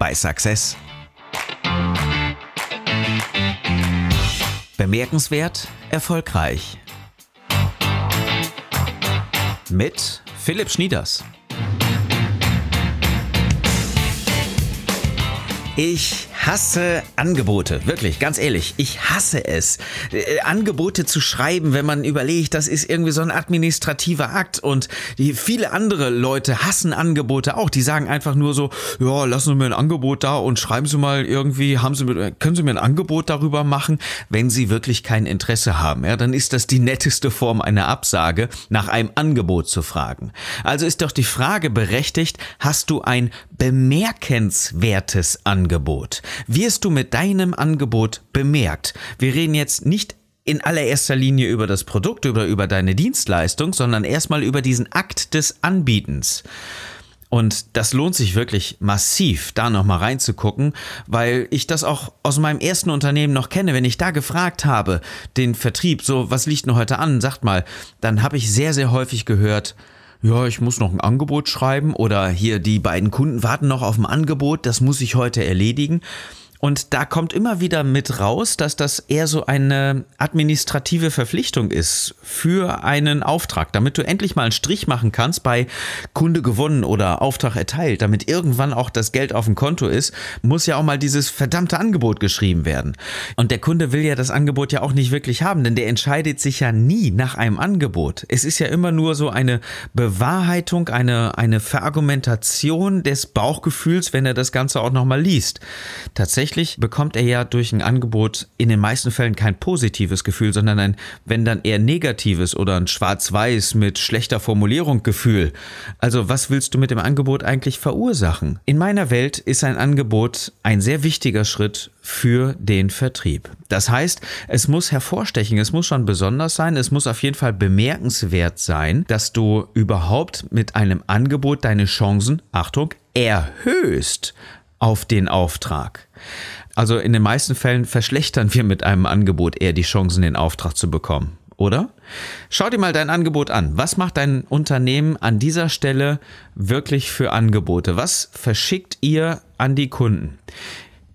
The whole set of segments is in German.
bei Success. Bemerkenswert, erfolgreich. Mit Philipp Schnieders. Ich hasse Angebote. Wirklich, ganz ehrlich, ich hasse es. Äh, Angebote zu schreiben, wenn man überlegt, das ist irgendwie so ein administrativer Akt und die, viele andere Leute hassen Angebote auch. Die sagen einfach nur so, ja, lassen Sie mir ein Angebot da und schreiben Sie mal irgendwie, haben Sie, mit, äh, können Sie mir ein Angebot darüber machen, wenn Sie wirklich kein Interesse haben. Ja, dann ist das die netteste Form einer Absage, nach einem Angebot zu fragen. Also ist doch die Frage berechtigt, hast du ein bemerkenswertes Angebot? wirst du mit deinem Angebot bemerkt. Wir reden jetzt nicht in allererster Linie über das Produkt oder über deine Dienstleistung, sondern erstmal über diesen Akt des Anbietens. Und das lohnt sich wirklich massiv, da nochmal reinzugucken, weil ich das auch aus meinem ersten Unternehmen noch kenne. Wenn ich da gefragt habe, den Vertrieb, so, was liegt denn heute an, sagt mal, dann habe ich sehr, sehr häufig gehört, ja, ich muss noch ein Angebot schreiben oder hier die beiden Kunden warten noch auf ein Angebot, das muss ich heute erledigen. Und da kommt immer wieder mit raus, dass das eher so eine administrative Verpflichtung ist für einen Auftrag, damit du endlich mal einen Strich machen kannst bei Kunde gewonnen oder Auftrag erteilt, damit irgendwann auch das Geld auf dem Konto ist, muss ja auch mal dieses verdammte Angebot geschrieben werden. Und der Kunde will ja das Angebot ja auch nicht wirklich haben, denn der entscheidet sich ja nie nach einem Angebot. Es ist ja immer nur so eine Bewahrheitung, eine, eine Verargumentation des Bauchgefühls, wenn er das Ganze auch nochmal liest. Tatsächlich tatsächlich bekommt er ja durch ein Angebot in den meisten Fällen kein positives Gefühl, sondern ein, wenn dann eher negatives oder ein schwarz-weiß mit schlechter Formulierung Gefühl. Also was willst du mit dem Angebot eigentlich verursachen? In meiner Welt ist ein Angebot ein sehr wichtiger Schritt für den Vertrieb. Das heißt, es muss hervorstechen, es muss schon besonders sein, es muss auf jeden Fall bemerkenswert sein, dass du überhaupt mit einem Angebot deine Chancen, Achtung, erhöhst, auf den Auftrag. Also in den meisten Fällen verschlechtern wir mit einem Angebot eher die Chancen, den Auftrag zu bekommen, oder? Schau dir mal dein Angebot an. Was macht dein Unternehmen an dieser Stelle wirklich für Angebote? Was verschickt ihr an die Kunden?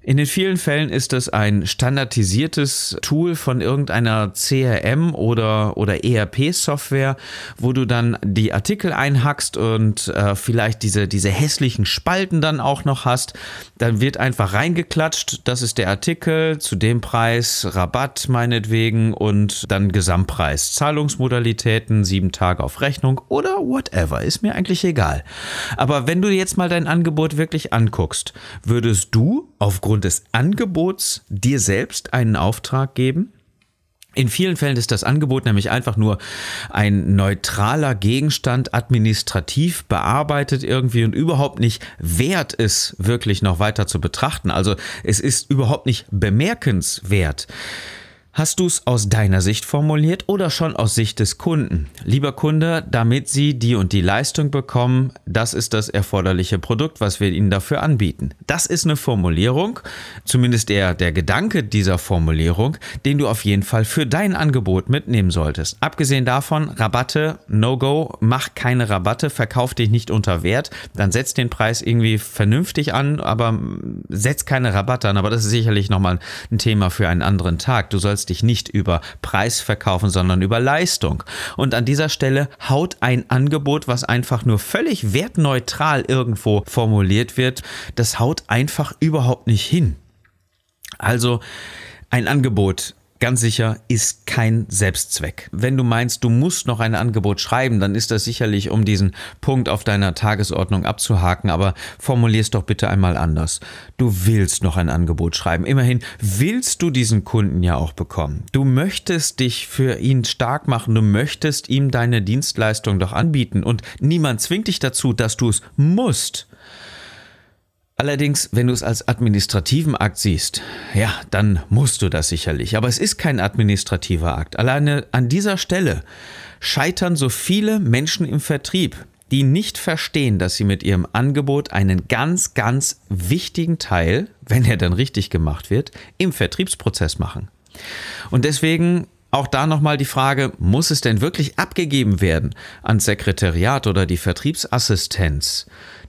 In den vielen Fällen ist das ein standardisiertes Tool von irgendeiner CRM oder, oder ERP-Software, wo du dann die Artikel einhackst und äh, vielleicht diese, diese hässlichen Spalten dann auch noch hast. Dann wird einfach reingeklatscht, das ist der Artikel zu dem Preis, Rabatt meinetwegen und dann Gesamtpreis, Zahlungsmodalitäten, sieben Tage auf Rechnung oder whatever, ist mir eigentlich egal. Aber wenn du jetzt mal dein Angebot wirklich anguckst, würdest du aufgrund des Angebots dir selbst einen Auftrag geben? In vielen Fällen ist das Angebot nämlich einfach nur ein neutraler Gegenstand, administrativ bearbeitet irgendwie und überhaupt nicht wert ist, wirklich noch weiter zu betrachten. Also es ist überhaupt nicht bemerkenswert. Hast du es aus deiner Sicht formuliert oder schon aus Sicht des Kunden? Lieber Kunde, damit Sie die und die Leistung bekommen, das ist das erforderliche Produkt, was wir Ihnen dafür anbieten. Das ist eine Formulierung, zumindest eher der Gedanke dieser Formulierung, den du auf jeden Fall für dein Angebot mitnehmen solltest. Abgesehen davon, Rabatte, No-Go, mach keine Rabatte, verkauf dich nicht unter Wert, dann setz den Preis irgendwie vernünftig an, aber hm, setz keine Rabatte an. Aber das ist sicherlich nochmal ein Thema für einen anderen Tag. Du sollst sollst nicht über Preis verkaufen, sondern über Leistung. Und an dieser Stelle haut ein Angebot, was einfach nur völlig wertneutral irgendwo formuliert wird, das haut einfach überhaupt nicht hin. Also ein Angebot ganz sicher ist kein Selbstzweck. Wenn du meinst, du musst noch ein Angebot schreiben, dann ist das sicherlich, um diesen Punkt auf deiner Tagesordnung abzuhaken, aber formulier's doch bitte einmal anders. Du willst noch ein Angebot schreiben. Immerhin willst du diesen Kunden ja auch bekommen. Du möchtest dich für ihn stark machen, du möchtest ihm deine Dienstleistung doch anbieten und niemand zwingt dich dazu, dass du es musst. Allerdings, wenn du es als administrativen Akt siehst, ja, dann musst du das sicherlich. Aber es ist kein administrativer Akt. Alleine an dieser Stelle scheitern so viele Menschen im Vertrieb, die nicht verstehen, dass sie mit ihrem Angebot einen ganz, ganz wichtigen Teil, wenn er dann richtig gemacht wird, im Vertriebsprozess machen. Und deswegen auch da nochmal die Frage, muss es denn wirklich abgegeben werden ans Sekretariat oder die Vertriebsassistenz?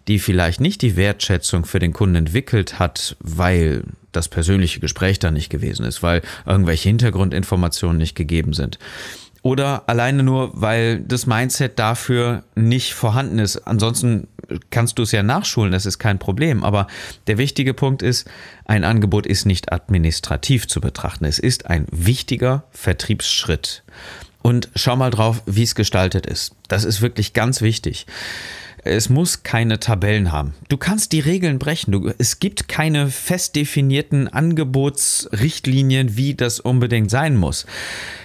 die vielleicht nicht die Wertschätzung für den Kunden entwickelt hat, weil das persönliche Gespräch da nicht gewesen ist, weil irgendwelche Hintergrundinformationen nicht gegeben sind. Oder alleine nur, weil das Mindset dafür nicht vorhanden ist. Ansonsten kannst du es ja nachschulen, das ist kein Problem. Aber der wichtige Punkt ist, ein Angebot ist nicht administrativ zu betrachten. Es ist ein wichtiger Vertriebsschritt. Und schau mal drauf, wie es gestaltet ist. Das ist wirklich ganz wichtig. Es muss keine Tabellen haben. Du kannst die Regeln brechen. Du, es gibt keine fest definierten Angebotsrichtlinien, wie das unbedingt sein muss.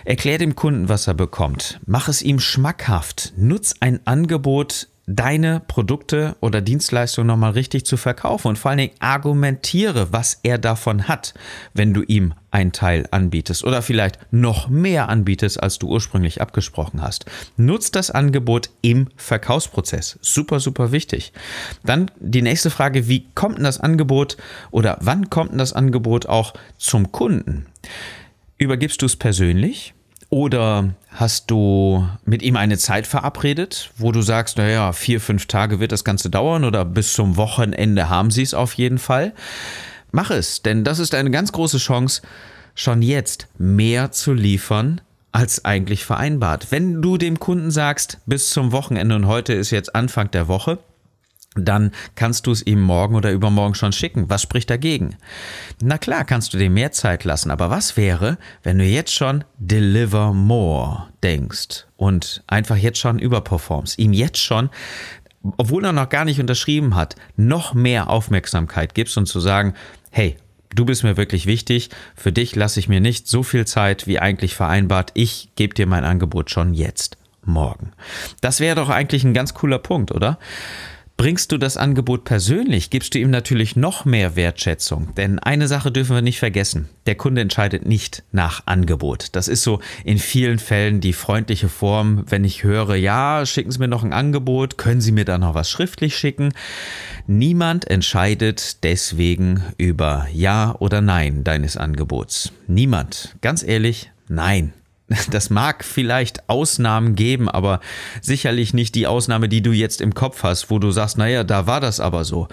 Erklär dem Kunden, was er bekommt. Mach es ihm schmackhaft. Nutz ein Angebot deine Produkte oder Dienstleistungen nochmal richtig zu verkaufen und vor allen Dingen argumentiere, was er davon hat, wenn du ihm einen Teil anbietest oder vielleicht noch mehr anbietest, als du ursprünglich abgesprochen hast. Nutz das Angebot im Verkaufsprozess. Super, super wichtig. Dann die nächste Frage, wie kommt denn das Angebot oder wann kommt denn das Angebot auch zum Kunden? Übergibst du es persönlich? Oder hast du mit ihm eine Zeit verabredet, wo du sagst, naja, vier, fünf Tage wird das Ganze dauern oder bis zum Wochenende haben sie es auf jeden Fall? Mach es, denn das ist eine ganz große Chance, schon jetzt mehr zu liefern, als eigentlich vereinbart. Wenn du dem Kunden sagst, bis zum Wochenende und heute ist jetzt Anfang der Woche, dann kannst du es ihm morgen oder übermorgen schon schicken. Was spricht dagegen? Na klar, kannst du dir mehr Zeit lassen, aber was wäre, wenn du jetzt schon Deliver More denkst und einfach jetzt schon überperformst, ihm jetzt schon obwohl er noch gar nicht unterschrieben hat, noch mehr Aufmerksamkeit gibst und zu sagen, hey, du bist mir wirklich wichtig, für dich lasse ich mir nicht so viel Zeit wie eigentlich vereinbart, ich gebe dir mein Angebot schon jetzt, morgen. Das wäre doch eigentlich ein ganz cooler Punkt, oder? Bringst du das Angebot persönlich, gibst du ihm natürlich noch mehr Wertschätzung. Denn eine Sache dürfen wir nicht vergessen. Der Kunde entscheidet nicht nach Angebot. Das ist so in vielen Fällen die freundliche Form, wenn ich höre, ja, schicken Sie mir noch ein Angebot, können Sie mir da noch was schriftlich schicken. Niemand entscheidet deswegen über Ja oder Nein deines Angebots. Niemand. Ganz ehrlich, nein das mag vielleicht Ausnahmen geben, aber sicherlich nicht die Ausnahme, die du jetzt im Kopf hast, wo du sagst, naja, da war das aber so.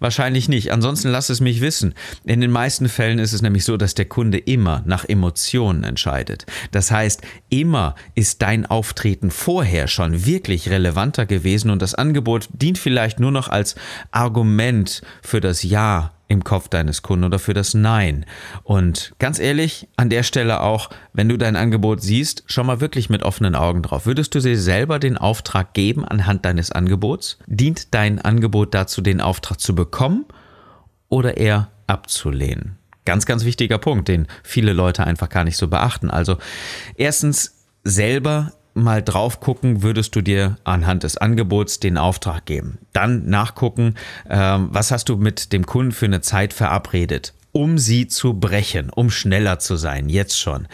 Wahrscheinlich nicht. Ansonsten lass es mich wissen. In den meisten Fällen ist es nämlich so, dass der Kunde immer nach Emotionen entscheidet. Das heißt, immer ist dein Auftreten vorher schon wirklich relevanter gewesen und das Angebot dient vielleicht nur noch als Argument für das Ja im Kopf deines Kunden oder für das Nein. Und ganz ehrlich, an der Stelle auch, wenn du dein Angebot siehst, schau mal wirklich mit offenen Augen drauf. Würdest du dir selber den Auftrag geben anhand deines Angebots? Dient dein Angebot dazu, den Auftrag zu bekommen oder eher abzulehnen? Ganz, ganz wichtiger Punkt, den viele Leute einfach gar nicht so beachten. Also erstens selber mal drauf gucken, würdest du dir anhand des Angebots den Auftrag geben. Dann nachgucken, ähm, was hast du mit dem Kunden für eine Zeit verabredet um sie zu brechen, um schneller zu sein, jetzt schon.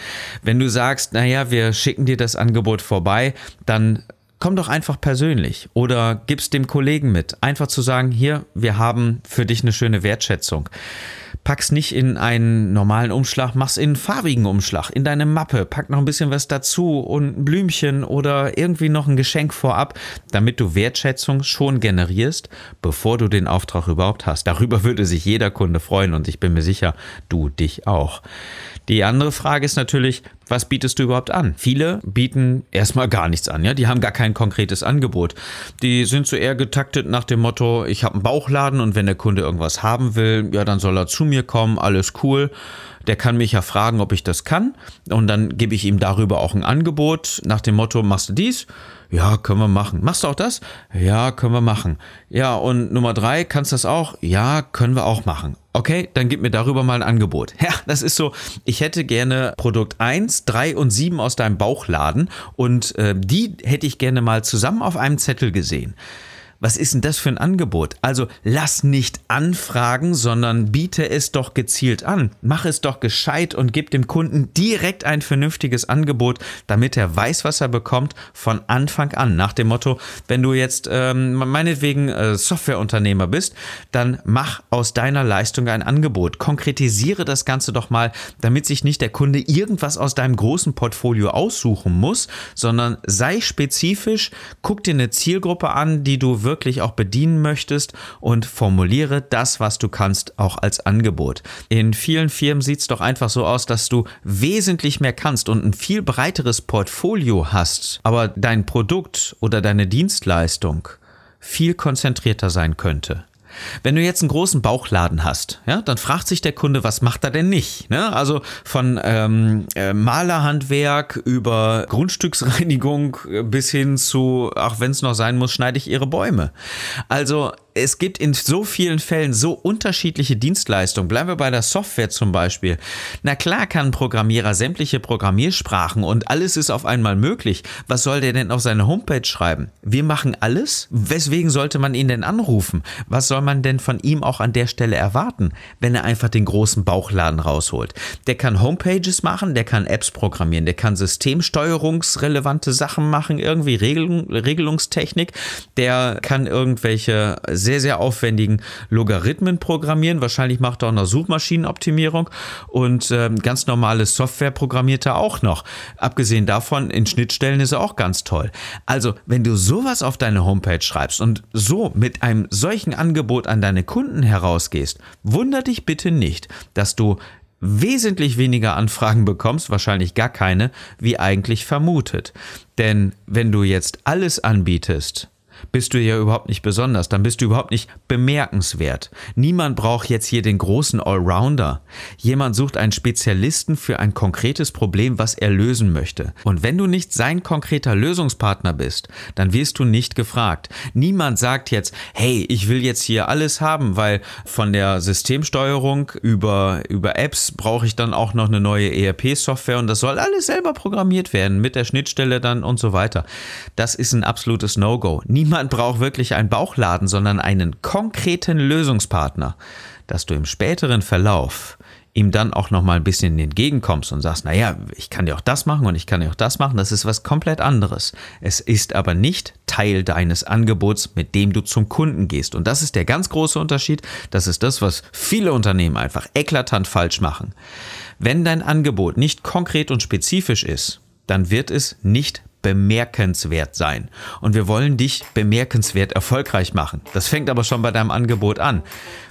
Wenn du sagst, naja, wir schicken dir das Angebot vorbei, dann komm doch einfach persönlich oder gib's dem Kollegen mit. Einfach zu sagen, hier, wir haben für dich eine schöne Wertschätzung. Pack's nicht in einen normalen Umschlag, mach's in einen farbigen Umschlag, in deine Mappe, pack noch ein bisschen was dazu und ein Blümchen oder irgendwie noch ein Geschenk vorab, damit du Wertschätzung schon generierst, bevor du den Auftrag überhaupt hast. Darüber würde sich jeder Kunde freuen und ich bin mir sicher, du dich auch. Die andere Frage ist natürlich, was bietest du überhaupt an? Viele bieten erstmal gar nichts an, ja, die haben gar kein konkretes Angebot. Die sind so eher getaktet nach dem Motto, ich habe einen Bauchladen und wenn der Kunde irgendwas haben will, ja, dann soll er zu mir kommen, alles cool. Der kann mich ja fragen, ob ich das kann und dann gebe ich ihm darüber auch ein Angebot nach dem Motto, machst du dies? Ja, können wir machen. Machst du auch das? Ja, können wir machen. Ja, und Nummer drei, kannst du das auch? Ja, können wir auch machen okay, dann gib mir darüber mal ein Angebot. Ja, das ist so, ich hätte gerne Produkt 1, 3 und 7 aus deinem Bauchladen und äh, die hätte ich gerne mal zusammen auf einem Zettel gesehen was ist denn das für ein Angebot? Also lass nicht anfragen, sondern biete es doch gezielt an. Mach es doch gescheit und gib dem Kunden direkt ein vernünftiges Angebot, damit er weiß, was er bekommt von Anfang an. Nach dem Motto, wenn du jetzt ähm, meinetwegen äh, Softwareunternehmer bist, dann mach aus deiner Leistung ein Angebot. Konkretisiere das Ganze doch mal, damit sich nicht der Kunde irgendwas aus deinem großen Portfolio aussuchen muss, sondern sei spezifisch, guck dir eine Zielgruppe an, die du wirklich wirklich auch bedienen möchtest und formuliere das, was du kannst, auch als Angebot. In vielen Firmen sieht es doch einfach so aus, dass du wesentlich mehr kannst und ein viel breiteres Portfolio hast, aber dein Produkt oder deine Dienstleistung viel konzentrierter sein könnte. Wenn du jetzt einen großen Bauchladen hast, ja, dann fragt sich der Kunde, was macht er denn nicht? Ne? Also von ähm, äh, Malerhandwerk über Grundstücksreinigung äh, bis hin zu, ach, wenn es noch sein muss, schneide ich ihre Bäume. Also es gibt in so vielen Fällen so unterschiedliche Dienstleistungen. Bleiben wir bei der Software zum Beispiel. Na klar kann ein Programmierer sämtliche Programmiersprachen und alles ist auf einmal möglich. Was soll der denn auf seine Homepage schreiben? Wir machen alles? Weswegen sollte man ihn denn anrufen? Was soll man denn von ihm auch an der Stelle erwarten, wenn er einfach den großen Bauchladen rausholt? Der kann Homepages machen, der kann Apps programmieren, der kann systemsteuerungsrelevante Sachen machen, irgendwie Regel Regelungstechnik, der kann irgendwelche sehr, sehr aufwendigen Logarithmen programmieren. Wahrscheinlich macht er auch noch Suchmaschinenoptimierung und äh, ganz normale Software programmiert er auch noch. Abgesehen davon, in Schnittstellen ist er auch ganz toll. Also, wenn du sowas auf deine Homepage schreibst und so mit einem solchen Angebot an deine Kunden herausgehst, wunder dich bitte nicht, dass du wesentlich weniger Anfragen bekommst, wahrscheinlich gar keine, wie eigentlich vermutet. Denn wenn du jetzt alles anbietest, bist du ja überhaupt nicht besonders, dann bist du überhaupt nicht bemerkenswert. Niemand braucht jetzt hier den großen Allrounder. Jemand sucht einen Spezialisten für ein konkretes Problem, was er lösen möchte. Und wenn du nicht sein konkreter Lösungspartner bist, dann wirst du nicht gefragt. Niemand sagt jetzt, hey, ich will jetzt hier alles haben, weil von der Systemsteuerung über, über Apps brauche ich dann auch noch eine neue ERP-Software und das soll alles selber programmiert werden mit der Schnittstelle dann und so weiter. Das ist ein absolutes No-Go. Niemand niemand braucht wirklich einen Bauchladen, sondern einen konkreten Lösungspartner, dass du im späteren Verlauf ihm dann auch noch mal ein bisschen entgegenkommst und sagst, naja, ich kann dir auch das machen und ich kann dir auch das machen, das ist was komplett anderes. Es ist aber nicht Teil deines Angebots, mit dem du zum Kunden gehst. Und das ist der ganz große Unterschied. Das ist das, was viele Unternehmen einfach eklatant falsch machen. Wenn dein Angebot nicht konkret und spezifisch ist, dann wird es nicht bemerkenswert sein. Und wir wollen dich bemerkenswert erfolgreich machen. Das fängt aber schon bei deinem Angebot an.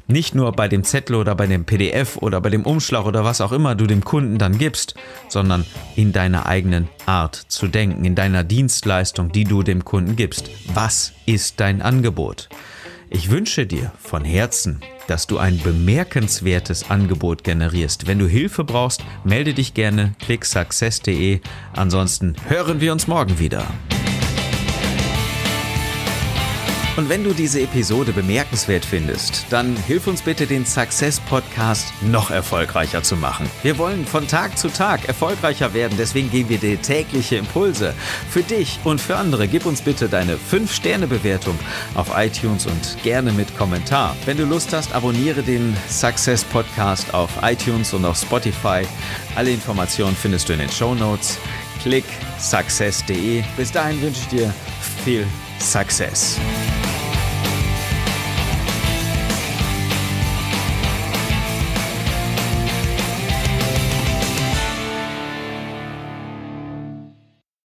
Nicht nur bei dem Zettel oder bei dem PDF oder bei dem Umschlag oder was auch immer du dem Kunden dann gibst, sondern in deiner eigenen Art zu denken, in deiner Dienstleistung, die du dem Kunden gibst. Was ist dein Angebot? Ich wünsche dir von Herzen dass du ein bemerkenswertes Angebot generierst. Wenn du Hilfe brauchst, melde dich gerne klicksuccess.de. Ansonsten hören wir uns morgen wieder. Und wenn du diese Episode bemerkenswert findest, dann hilf uns bitte, den Success Podcast noch erfolgreicher zu machen. Wir wollen von Tag zu Tag erfolgreicher werden, deswegen geben wir dir tägliche Impulse. Für dich und für andere gib uns bitte deine 5-Sterne-Bewertung auf iTunes und gerne mit Kommentar. Wenn du Lust hast, abonniere den Success Podcast auf iTunes und auf Spotify. Alle Informationen findest du in den Show Notes. Klick success.de. Bis dahin wünsche ich dir viel Success.